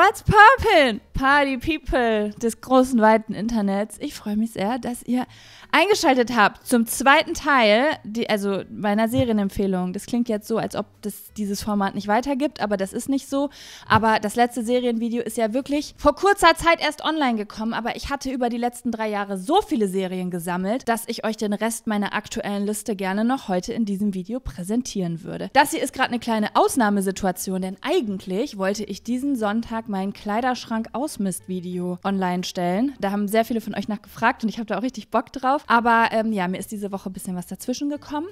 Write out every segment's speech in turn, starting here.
What's poppin', Party People des großen, weiten Internets. Ich freue mich sehr, dass ihr eingeschaltet habt zum zweiten Teil, die, also meiner Serienempfehlung. Das klingt jetzt so, als ob das dieses Format nicht weitergibt, aber das ist nicht so. Aber das letzte Serienvideo ist ja wirklich vor kurzer Zeit erst online gekommen, aber ich hatte über die letzten drei Jahre so viele Serien gesammelt, dass ich euch den Rest meiner aktuellen Liste gerne noch heute in diesem Video präsentieren würde. Das hier ist gerade eine kleine Ausnahmesituation, denn eigentlich wollte ich diesen Sonntag mein Kleiderschrank ausmist Video online stellen. Da haben sehr viele von euch nachgefragt und ich habe da auch richtig Bock drauf. Aber ähm, ja, mir ist diese Woche ein bisschen was dazwischen gekommen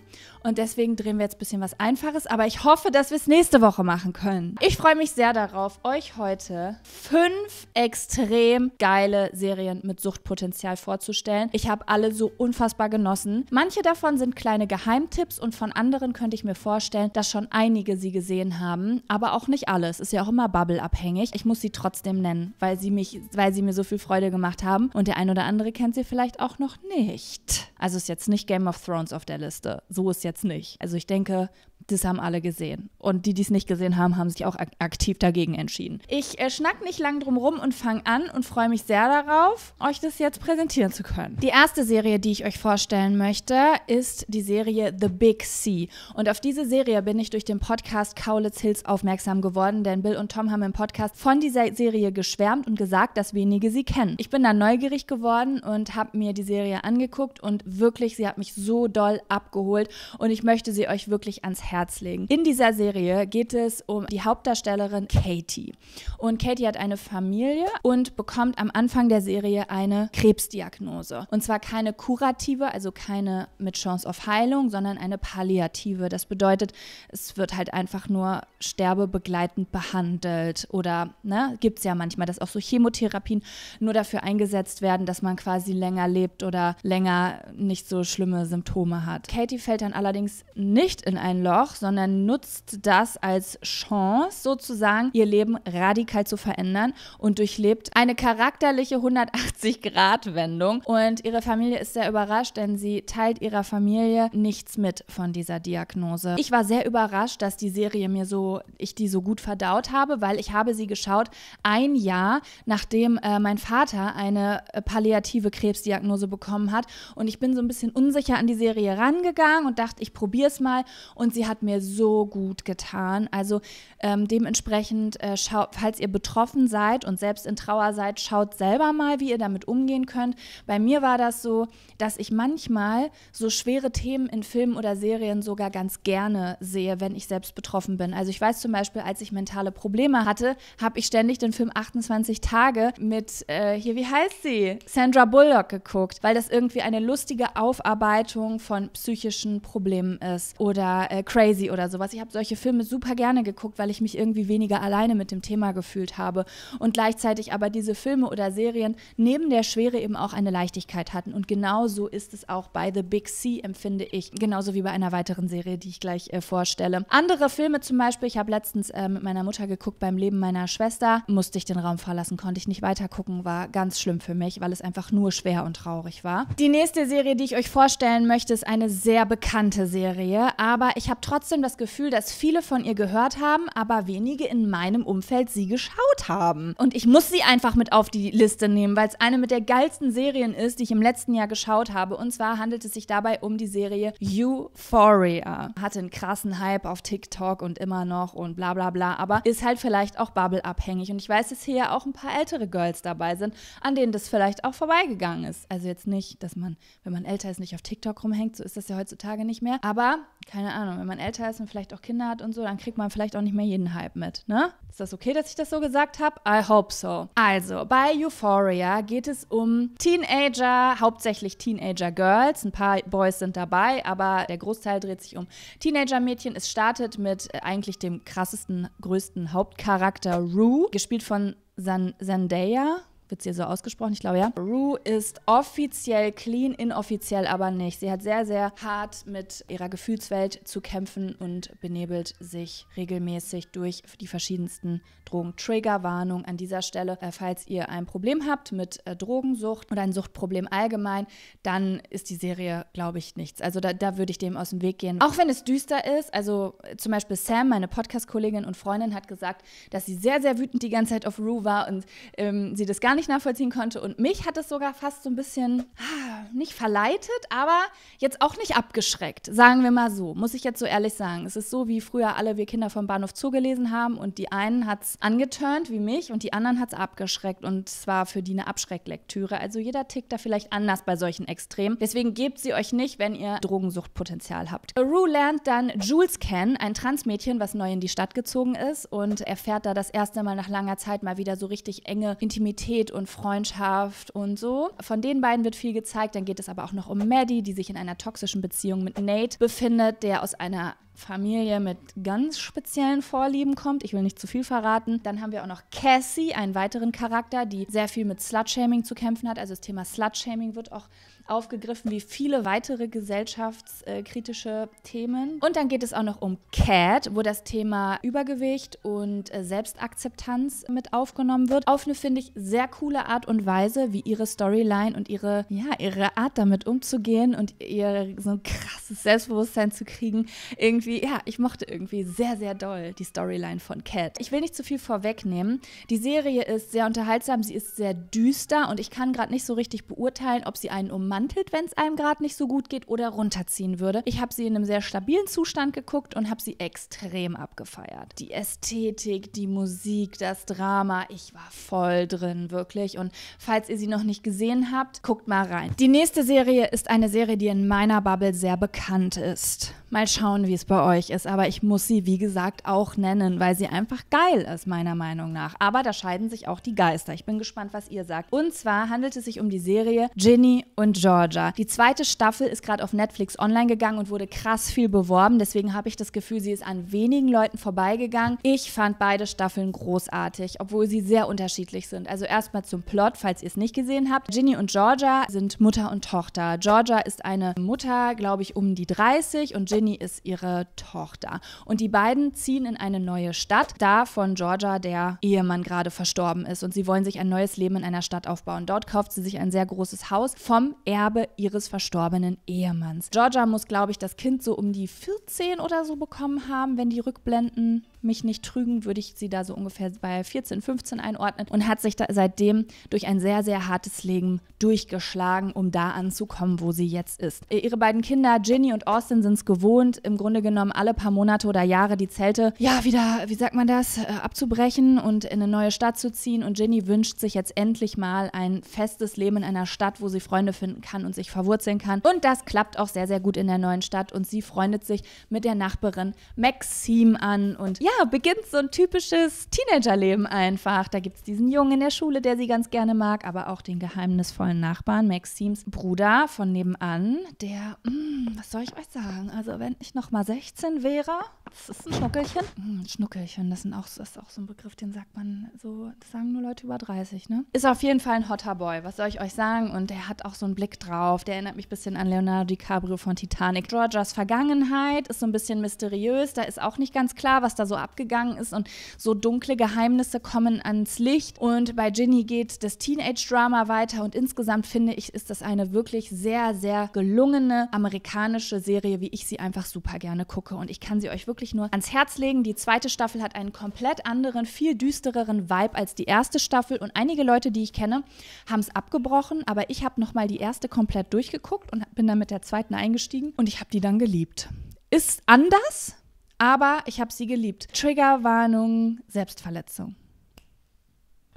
und deswegen drehen wir jetzt ein bisschen was Einfaches. Aber ich hoffe, dass wir es nächste Woche machen können. Ich freue mich sehr darauf, euch heute fünf extrem geile Serien mit Suchtpotenzial vorzustellen. Ich habe alle so unfassbar genossen. Manche davon sind kleine Geheimtipps und von anderen könnte ich mir vorstellen, dass schon einige sie gesehen haben, aber auch nicht alles. Ist ja auch immer Bubble abhängig. Ich muss sie trotzdem nennen, weil sie mich, weil sie mir so viel Freude gemacht haben. Und der ein oder andere kennt sie vielleicht auch noch nicht. Also ist jetzt nicht Game of Thrones auf der Liste. So ist jetzt nicht. Also ich denke, das haben alle gesehen. Und die, die es nicht gesehen haben, haben sich auch ak aktiv dagegen entschieden. Ich äh, schnack nicht lang drum rum und fange an und freue mich sehr darauf, euch das jetzt präsentieren zu können. Die erste Serie, die ich euch vorstellen möchte, ist die Serie The Big Sea. Und auf diese Serie bin ich durch den Podcast Kaulitz Hills aufmerksam geworden, denn Bill und Tom haben im Podcast von dieser Serie geschwärmt und gesagt, dass wenige sie kennen. Ich bin da neugierig geworden und habe mir die Serie angeguckt und wirklich, sie hat mich so doll abgeholt und ich möchte sie euch wirklich ans Herz Herz legen. In dieser Serie geht es um die Hauptdarstellerin Katie. Und Katie hat eine Familie und bekommt am Anfang der Serie eine Krebsdiagnose. Und zwar keine kurative, also keine mit Chance auf Heilung, sondern eine palliative. Das bedeutet, es wird halt einfach nur sterbebegleitend behandelt oder ne, gibt es ja manchmal, dass auch so Chemotherapien nur dafür eingesetzt werden, dass man quasi länger lebt oder länger nicht so schlimme Symptome hat. Katie fällt dann allerdings nicht in ein Loch, Loch, sondern nutzt das als Chance sozusagen, ihr Leben radikal zu verändern und durchlebt eine charakterliche 180-Grad-Wendung. Und ihre Familie ist sehr überrascht, denn sie teilt ihrer Familie nichts mit von dieser Diagnose. Ich war sehr überrascht, dass die Serie mir so, ich die so gut verdaut habe, weil ich habe sie geschaut ein Jahr, nachdem äh, mein Vater eine äh, palliative Krebsdiagnose bekommen hat. Und ich bin so ein bisschen unsicher an die Serie rangegangen und dachte, ich probiere es mal. Und sie hat hat mir so gut getan. Also ähm, dementsprechend, äh, schau, falls ihr betroffen seid und selbst in Trauer seid, schaut selber mal, wie ihr damit umgehen könnt. Bei mir war das so, dass ich manchmal so schwere Themen in Filmen oder Serien sogar ganz gerne sehe, wenn ich selbst betroffen bin. Also ich weiß zum Beispiel, als ich mentale Probleme hatte, habe ich ständig den Film 28 Tage mit, äh, hier, wie heißt sie? Sandra Bullock geguckt, weil das irgendwie eine lustige Aufarbeitung von psychischen Problemen ist. Oder äh, Crazy Crazy oder sowas. Ich habe solche Filme super gerne geguckt, weil ich mich irgendwie weniger alleine mit dem Thema gefühlt habe. Und gleichzeitig aber diese Filme oder Serien neben der Schwere eben auch eine Leichtigkeit hatten. Und genau so ist es auch bei The Big Sea, empfinde ich. Genauso wie bei einer weiteren Serie, die ich gleich äh, vorstelle. Andere Filme zum Beispiel, ich habe letztens äh, mit meiner Mutter geguckt beim Leben meiner Schwester, musste ich den Raum verlassen, konnte ich nicht weiter gucken, war ganz schlimm für mich, weil es einfach nur schwer und traurig war. Die nächste Serie, die ich euch vorstellen möchte, ist eine sehr bekannte Serie, aber ich habe trotzdem trotzdem das Gefühl, dass viele von ihr gehört haben, aber wenige in meinem Umfeld sie geschaut haben. Und ich muss sie einfach mit auf die Liste nehmen, weil es eine mit der geilsten Serien ist, die ich im letzten Jahr geschaut habe. Und zwar handelt es sich dabei um die Serie Euphoria. Hatte einen krassen Hype auf TikTok und immer noch und bla bla bla, aber ist halt vielleicht auch Bubble-abhängig. Und ich weiß, dass hier ja auch ein paar ältere Girls dabei sind, an denen das vielleicht auch vorbeigegangen ist. Also jetzt nicht, dass man, wenn man älter ist, nicht auf TikTok rumhängt, so ist das ja heutzutage nicht mehr. Aber keine Ahnung, wenn man älter ist und vielleicht auch Kinder hat und so, dann kriegt man vielleicht auch nicht mehr jeden Hype mit, ne? Ist das okay, dass ich das so gesagt habe? I hope so. Also, bei Euphoria geht es um Teenager, hauptsächlich Teenager Girls. Ein paar Boys sind dabei, aber der Großteil dreht sich um Teenager-Mädchen. Es startet mit äh, eigentlich dem krassesten, größten Hauptcharakter Rue, gespielt von Zendaya. Wird sie so ausgesprochen? Ich glaube ja. Rue ist offiziell clean, inoffiziell aber nicht. Sie hat sehr, sehr hart mit ihrer Gefühlswelt zu kämpfen und benebelt sich regelmäßig durch die verschiedensten Drogen. Triggerwarnung an dieser Stelle. Äh, falls ihr ein Problem habt mit äh, Drogensucht oder ein Suchtproblem allgemein, dann ist die Serie, glaube ich, nichts. Also da, da würde ich dem aus dem Weg gehen. Auch wenn es düster ist, also äh, zum Beispiel Sam, meine Podcast-Kollegin und Freundin, hat gesagt, dass sie sehr, sehr wütend die ganze Zeit auf Rue war und ähm, sie das gar nicht nachvollziehen konnte. Und mich hat es sogar fast so ein bisschen ah, nicht verleitet, aber jetzt auch nicht abgeschreckt. Sagen wir mal so, muss ich jetzt so ehrlich sagen. Es ist so, wie früher alle wir Kinder vom Bahnhof zugelesen haben und die einen hat es angeturnt, wie mich, und die anderen hat es abgeschreckt. Und zwar für die eine Abschrecklektüre. Also jeder tickt da vielleicht anders bei solchen Extremen. Deswegen gebt sie euch nicht, wenn ihr Drogensuchtpotenzial habt. Rue lernt dann Jules kennen, ein Transmädchen, was neu in die Stadt gezogen ist und erfährt da das erste Mal nach langer Zeit mal wieder so richtig enge Intimität Date und Freundschaft und so. Von den beiden wird viel gezeigt. Dann geht es aber auch noch um Maddie, die sich in einer toxischen Beziehung mit Nate befindet, der aus einer Familie mit ganz speziellen Vorlieben kommt. Ich will nicht zu viel verraten. Dann haben wir auch noch Cassie, einen weiteren Charakter, die sehr viel mit Slutshaming zu kämpfen hat. Also das Thema Slutshaming wird auch aufgegriffen, wie viele weitere gesellschaftskritische Themen. Und dann geht es auch noch um Cat, wo das Thema Übergewicht und äh, Selbstakzeptanz mit aufgenommen wird. Auf eine, finde ich, sehr coole Art und Weise, wie ihre Storyline und ihre, ja, ihre Art damit umzugehen und ihr so ein krasses Selbstbewusstsein zu kriegen, irgendwie irgendwie, ja, ich mochte irgendwie sehr, sehr doll die Storyline von Cat. Ich will nicht zu viel vorwegnehmen. Die Serie ist sehr unterhaltsam, sie ist sehr düster und ich kann gerade nicht so richtig beurteilen, ob sie einen ummantelt, wenn es einem gerade nicht so gut geht oder runterziehen würde. Ich habe sie in einem sehr stabilen Zustand geguckt und habe sie extrem abgefeiert. Die Ästhetik, die Musik, das Drama, ich war voll drin, wirklich. Und falls ihr sie noch nicht gesehen habt, guckt mal rein. Die nächste Serie ist eine Serie, die in meiner Bubble sehr bekannt ist. Mal schauen, wie es bei bei euch ist, aber ich muss sie, wie gesagt, auch nennen, weil sie einfach geil ist, meiner Meinung nach. Aber da scheiden sich auch die Geister. Ich bin gespannt, was ihr sagt. Und zwar handelt es sich um die Serie Ginny und Georgia. Die zweite Staffel ist gerade auf Netflix online gegangen und wurde krass viel beworben. Deswegen habe ich das Gefühl, sie ist an wenigen Leuten vorbeigegangen. Ich fand beide Staffeln großartig, obwohl sie sehr unterschiedlich sind. Also erstmal zum Plot, falls ihr es nicht gesehen habt. Ginny und Georgia sind Mutter und Tochter. Georgia ist eine Mutter, glaube ich, um die 30 und Ginny ist ihre Tochter. Und die beiden ziehen in eine neue Stadt, da von Georgia der Ehemann gerade verstorben ist. Und sie wollen sich ein neues Leben in einer Stadt aufbauen. Dort kauft sie sich ein sehr großes Haus vom Erbe ihres verstorbenen Ehemanns. Georgia muss, glaube ich, das Kind so um die 14 oder so bekommen haben, wenn die Rückblenden mich nicht trügen, würde ich sie da so ungefähr bei 14, 15 einordnen und hat sich da seitdem durch ein sehr, sehr hartes Leben durchgeschlagen, um da anzukommen, wo sie jetzt ist. Äh, ihre beiden Kinder, Ginny und Austin, sind es gewohnt, im Grunde genommen alle paar Monate oder Jahre die Zelte, ja, wieder, wie sagt man das, äh, abzubrechen und in eine neue Stadt zu ziehen. Und Ginny wünscht sich jetzt endlich mal ein festes Leben in einer Stadt, wo sie Freunde finden kann und sich verwurzeln kann. Und das klappt auch sehr, sehr gut in der neuen Stadt. Und sie freundet sich mit der Nachbarin Maxim an. Und ja, beginnt so ein typisches Teenagerleben einfach. Da gibt es diesen Jungen in der Schule, der sie ganz gerne mag, aber auch den geheimnisvollen Nachbarn, Maxims Bruder von nebenan, der, mh, mm, was soll ich euch sagen? Also, wenn ich noch mal 16 wäre, das ist ein Schnuckelchen. Mh, mm, Schnuckelchen, das, sind auch, das ist auch so ein Begriff, den sagt man so, das sagen nur Leute über 30, ne? Ist auf jeden Fall ein hotter Boy, was soll ich euch sagen? Und der hat auch so einen Blick drauf, der erinnert mich ein bisschen an Leonardo DiCaprio von Titanic. Georgias Vergangenheit ist so ein bisschen mysteriös, da ist auch nicht ganz klar, was da so abgegangen ist und so dunkle Geheimnisse kommen ans Licht. Und bei Ginny geht das Teenage-Drama weiter und insgesamt finde ich, ist das eine wirklich sehr, sehr gelungene amerikanische Serie, wie ich sie einfach super gerne gucke. Und ich kann sie euch wirklich nur ans Herz legen. Die zweite Staffel hat einen komplett anderen, viel düstereren Vibe als die erste Staffel und einige Leute, die ich kenne, haben es abgebrochen, aber ich habe nochmal die erste komplett durchgeguckt und bin dann mit der zweiten eingestiegen und ich habe die dann geliebt. Ist anders, aber ich habe sie geliebt. Triggerwarnung, Selbstverletzung.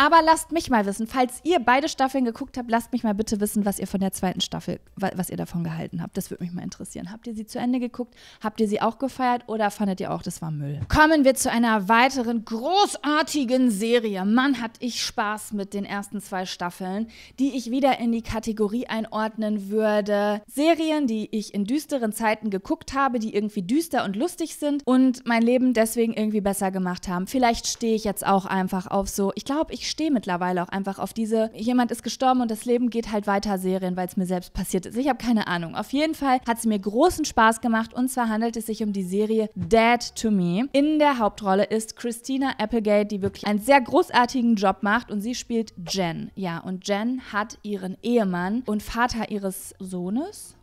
Aber lasst mich mal wissen, falls ihr beide Staffeln geguckt habt, lasst mich mal bitte wissen, was ihr von der zweiten Staffel, was ihr davon gehalten habt. Das würde mich mal interessieren. Habt ihr sie zu Ende geguckt? Habt ihr sie auch gefeiert oder fandet ihr auch, das war Müll? Kommen wir zu einer weiteren großartigen Serie. Mann, hat ich Spaß mit den ersten zwei Staffeln, die ich wieder in die Kategorie einordnen würde. Serien, die ich in düsteren Zeiten geguckt habe, die irgendwie düster und lustig sind und mein Leben deswegen irgendwie besser gemacht haben. Vielleicht stehe ich jetzt auch einfach auf so. Ich glaube, ich ich stehe mittlerweile auch einfach auf diese, jemand ist gestorben und das Leben geht halt weiter Serien, weil es mir selbst passiert ist. Ich habe keine Ahnung. Auf jeden Fall hat es mir großen Spaß gemacht und zwar handelt es sich um die Serie Dead to Me. In der Hauptrolle ist Christina Applegate, die wirklich einen sehr großartigen Job macht und sie spielt Jen. Ja, und Jen hat ihren Ehemann und Vater ihres Sohnes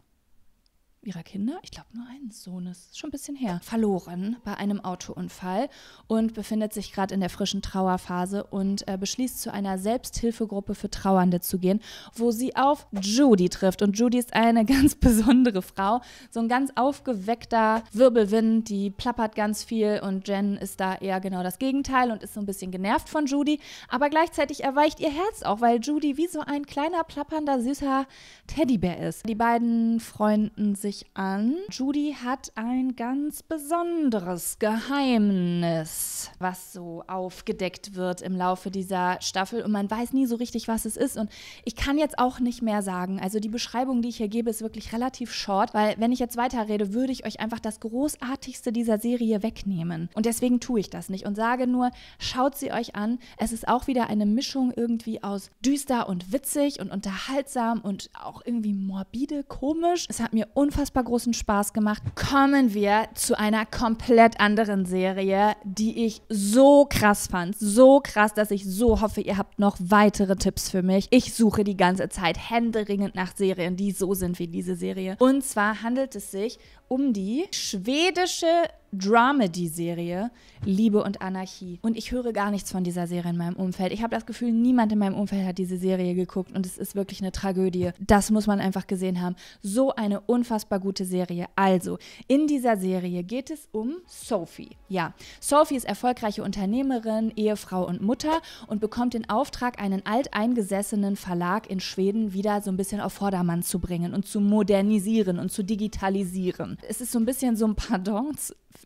ihrer Kinder, ich glaube nur Sohn, ist schon ein bisschen her, verloren bei einem Autounfall und befindet sich gerade in der frischen Trauerphase und äh, beschließt, zu einer Selbsthilfegruppe für Trauernde zu gehen, wo sie auf Judy trifft. Und Judy ist eine ganz besondere Frau, so ein ganz aufgeweckter Wirbelwind, die plappert ganz viel und Jen ist da eher genau das Gegenteil und ist so ein bisschen genervt von Judy, aber gleichzeitig erweicht ihr Herz auch, weil Judy wie so ein kleiner, plappernder, süßer Teddybär ist. Die beiden freunden sich euch an. Judy hat ein ganz besonderes Geheimnis, was so aufgedeckt wird im Laufe dieser Staffel und man weiß nie so richtig, was es ist. Und ich kann jetzt auch nicht mehr sagen. Also die Beschreibung, die ich hier gebe, ist wirklich relativ short, weil wenn ich jetzt weiterrede, würde ich euch einfach das Großartigste dieser Serie wegnehmen. Und deswegen tue ich das nicht und sage nur, schaut sie euch an. Es ist auch wieder eine Mischung irgendwie aus düster und witzig und unterhaltsam und auch irgendwie morbide, komisch. Es hat mir unfassbar unfassbar großen Spaß gemacht. Kommen wir zu einer komplett anderen Serie, die ich so krass fand. So krass, dass ich so hoffe, ihr habt noch weitere Tipps für mich. Ich suche die ganze Zeit händeringend nach Serien, die so sind wie diese Serie. Und zwar handelt es sich um die schwedische Dramedy-Serie Liebe und Anarchie. Und ich höre gar nichts von dieser Serie in meinem Umfeld. Ich habe das Gefühl, niemand in meinem Umfeld hat diese Serie geguckt und es ist wirklich eine Tragödie. Das muss man einfach gesehen haben. So eine unfassbar gute Serie. Also, in dieser Serie geht es um Sophie. Ja, Sophie ist erfolgreiche Unternehmerin, Ehefrau und Mutter und bekommt den Auftrag, einen alteingesessenen Verlag in Schweden wieder so ein bisschen auf Vordermann zu bringen und zu modernisieren und zu digitalisieren. Es ist so ein bisschen so ein Pardon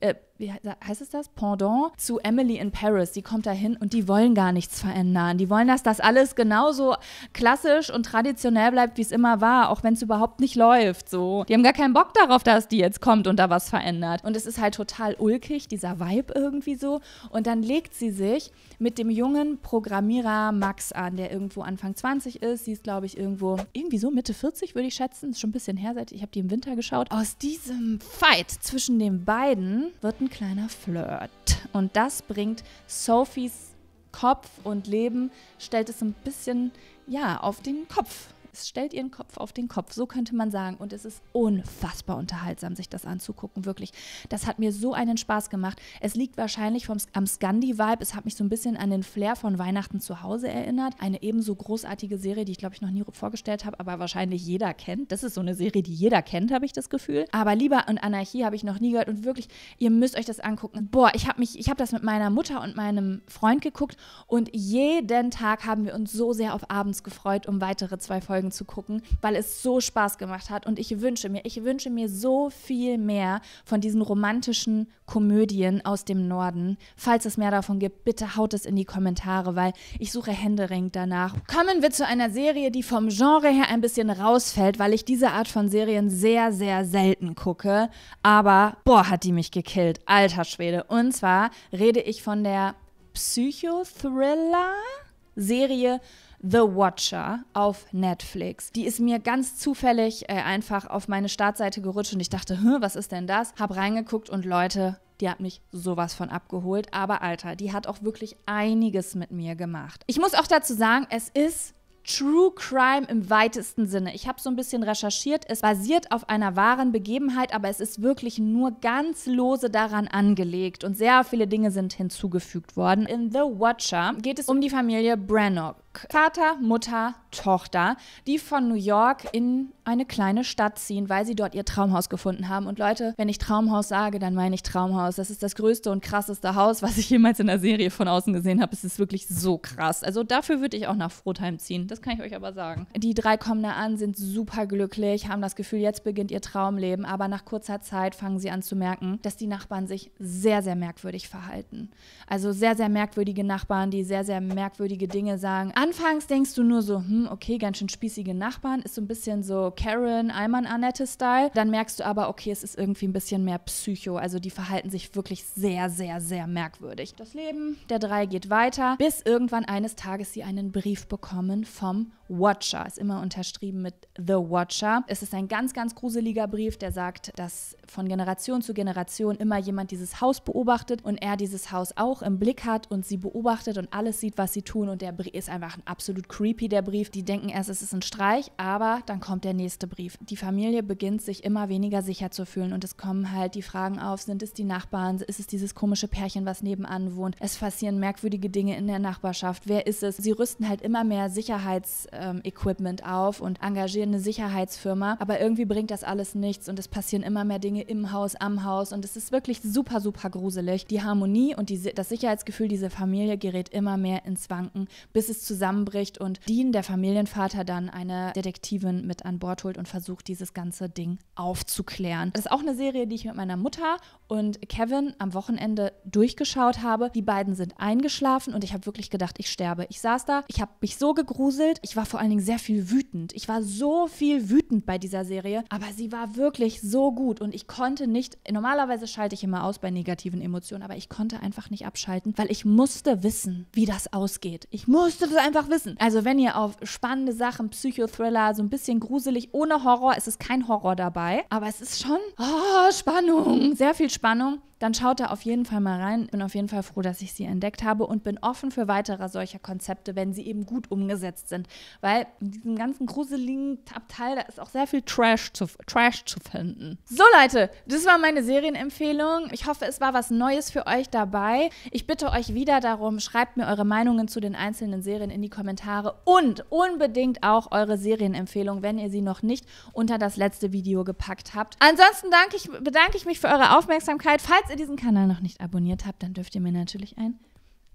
äh, wie heißt es das? Pendant zu Emily in Paris. Die kommt da hin und die wollen gar nichts verändern. Die wollen, dass das alles genauso klassisch und traditionell bleibt, wie es immer war, auch wenn es überhaupt nicht läuft. So. Die haben gar keinen Bock darauf, dass die jetzt kommt und da was verändert. Und es ist halt total ulkig, dieser Vibe irgendwie so. Und dann legt sie sich mit dem jungen Programmierer Max an, der irgendwo Anfang 20 ist. Sie ist, glaube ich, irgendwo, irgendwie so Mitte 40, würde ich schätzen. Ist schon ein bisschen her, seit ich habe die im Winter geschaut. Aus diesem Fight zwischen den beiden wird ein kleiner Flirt. Und das bringt Sophies Kopf und Leben, stellt es ein bisschen, ja, auf den Kopf. Es stellt ihren Kopf auf den Kopf, so könnte man sagen. Und es ist unfassbar unterhaltsam, sich das anzugucken, wirklich. Das hat mir so einen Spaß gemacht. Es liegt wahrscheinlich vom, am Scandi-Vibe. Es hat mich so ein bisschen an den Flair von Weihnachten zu Hause erinnert. Eine ebenso großartige Serie, die ich glaube ich noch nie vorgestellt habe, aber wahrscheinlich jeder kennt. Das ist so eine Serie, die jeder kennt, habe ich das Gefühl. Aber Lieber und Anarchie habe ich noch nie gehört. Und wirklich, ihr müsst euch das angucken. Boah, ich habe mich, ich habe das mit meiner Mutter und meinem Freund geguckt und jeden Tag haben wir uns so sehr auf abends gefreut, um weitere zwei Folgen Folgen zu gucken, weil es so Spaß gemacht hat. Und ich wünsche mir, ich wünsche mir so viel mehr von diesen romantischen Komödien aus dem Norden. Falls es mehr davon gibt, bitte haut es in die Kommentare, weil ich suche händeringend danach. Kommen wir zu einer Serie, die vom Genre her ein bisschen rausfällt, weil ich diese Art von Serien sehr, sehr selten gucke. Aber, boah, hat die mich gekillt. Alter Schwede. Und zwar rede ich von der Psychothriller-Serie The Watcher auf Netflix. Die ist mir ganz zufällig äh, einfach auf meine Startseite gerutscht und ich dachte, was ist denn das? Hab reingeguckt und Leute, die hat mich sowas von abgeholt. Aber Alter, die hat auch wirklich einiges mit mir gemacht. Ich muss auch dazu sagen, es ist True Crime im weitesten Sinne. Ich habe so ein bisschen recherchiert. Es basiert auf einer wahren Begebenheit, aber es ist wirklich nur ganz lose daran angelegt und sehr viele Dinge sind hinzugefügt worden. In The Watcher geht es um die Familie Brannock. Vater, Mutter, Tochter, die von New York in eine kleine Stadt ziehen, weil sie dort ihr Traumhaus gefunden haben. Und Leute, wenn ich Traumhaus sage, dann meine ich Traumhaus. Das ist das größte und krasseste Haus, was ich jemals in der Serie von außen gesehen habe. Es ist wirklich so krass. Also dafür würde ich auch nach Frotheim ziehen. Das kann ich euch aber sagen. Die drei kommen da an, sind super glücklich, haben das Gefühl, jetzt beginnt ihr Traumleben. Aber nach kurzer Zeit fangen sie an zu merken, dass die Nachbarn sich sehr, sehr merkwürdig verhalten. Also sehr, sehr merkwürdige Nachbarn, die sehr, sehr merkwürdige Dinge sagen Anfangs denkst du nur so, hm, okay, ganz schön spießige Nachbarn, ist so ein bisschen so Karen, Alman Annette-Style. Dann merkst du aber, okay, es ist irgendwie ein bisschen mehr Psycho. Also die verhalten sich wirklich sehr, sehr, sehr merkwürdig. Das Leben der drei geht weiter, bis irgendwann eines Tages sie einen Brief bekommen vom Watcher, ist immer unterschrieben mit The Watcher. Es ist ein ganz, ganz gruseliger Brief, der sagt, dass von Generation zu Generation immer jemand dieses Haus beobachtet und er dieses Haus auch im Blick hat und sie beobachtet und alles sieht, was sie tun. Und der Brief ist einfach ein absolut creepy, der Brief. Die denken erst, es ist ein Streich, aber dann kommt der nächste Brief. Die Familie beginnt sich immer weniger sicher zu fühlen und es kommen halt die Fragen auf, sind es die Nachbarn, ist es dieses komische Pärchen, was nebenan wohnt, es passieren merkwürdige Dinge in der Nachbarschaft, wer ist es? Sie rüsten halt immer mehr Sicherheits- ähm, Equipment auf und engagieren eine Sicherheitsfirma. Aber irgendwie bringt das alles nichts und es passieren immer mehr Dinge im Haus, am Haus und es ist wirklich super, super gruselig. Die Harmonie und die, das Sicherheitsgefühl dieser Familie gerät immer mehr ins Wanken, bis es zusammenbricht und Dean, der Familienvater, dann eine Detektivin mit an Bord holt und versucht, dieses ganze Ding aufzuklären. Das ist auch eine Serie, die ich mit meiner Mutter und Kevin am Wochenende durchgeschaut habe. Die beiden sind eingeschlafen und ich habe wirklich gedacht, ich sterbe. Ich saß da, ich habe mich so gegruselt, ich war vor allen Dingen sehr viel wütend. Ich war so viel wütend bei dieser Serie, aber sie war wirklich so gut und ich konnte nicht, normalerweise schalte ich immer aus bei negativen Emotionen, aber ich konnte einfach nicht abschalten, weil ich musste wissen, wie das ausgeht. Ich musste das einfach wissen. Also wenn ihr auf spannende Sachen, Psychothriller, so ein bisschen gruselig, ohne Horror, es ist kein Horror dabei, aber es ist schon oh, Spannung, sehr viel Spannung dann schaut da auf jeden Fall mal rein. Bin auf jeden Fall froh, dass ich sie entdeckt habe und bin offen für weitere solcher Konzepte, wenn sie eben gut umgesetzt sind. Weil in diesem ganzen gruseligen Abteil, da ist auch sehr viel Trash zu, Trash zu finden. So Leute, das war meine Serienempfehlung. Ich hoffe, es war was Neues für euch dabei. Ich bitte euch wieder darum, schreibt mir eure Meinungen zu den einzelnen Serien in die Kommentare und unbedingt auch eure Serienempfehlung, wenn ihr sie noch nicht unter das letzte Video gepackt habt. Ansonsten danke ich, bedanke ich mich für eure Aufmerksamkeit. Falls ihr diesen Kanal noch nicht abonniert habt, dann dürft ihr mir natürlich ein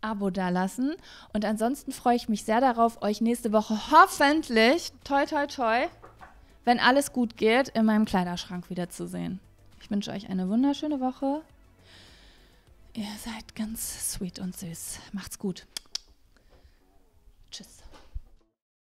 Abo dalassen. Und ansonsten freue ich mich sehr darauf, euch nächste Woche hoffentlich, toi, toi, toi, wenn alles gut geht, in meinem Kleiderschrank wiederzusehen. Ich wünsche euch eine wunderschöne Woche. Ihr seid ganz sweet und süß. Macht's gut.